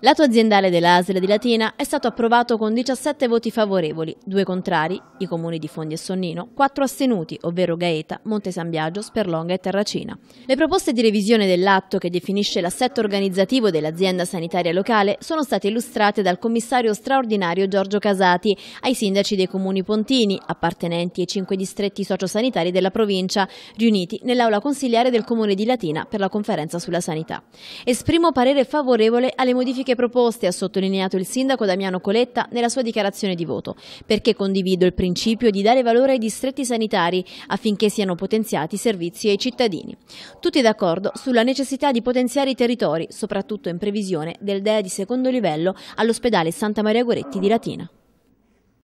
L'atto aziendale dell'ASL di Latina è stato approvato con 17 voti favorevoli, 2 contrari, i comuni di Fondi e Sonnino, 4 astenuti, ovvero Gaeta, Monte San Biagio, Sperlonga e Terracina. Le proposte di revisione dell'atto che definisce l'assetto organizzativo dell'azienda sanitaria locale sono state illustrate dal commissario straordinario Giorgio Casati ai sindaci dei comuni pontini, appartenenti ai cinque distretti sociosanitari della provincia, riuniti nell'aula consigliare del comune di Latina per la conferenza sulla sanità. Esprimo parere favorevole alle modifiche modifiche proposte, ha sottolineato il sindaco Damiano Coletta nella sua dichiarazione di voto, perché condivido il principio di dare valore ai distretti sanitari affinché siano potenziati i servizi ai cittadini. Tutti d'accordo sulla necessità di potenziare i territori, soprattutto in previsione del DEA di secondo livello all'ospedale Santa Maria Goretti di Latina.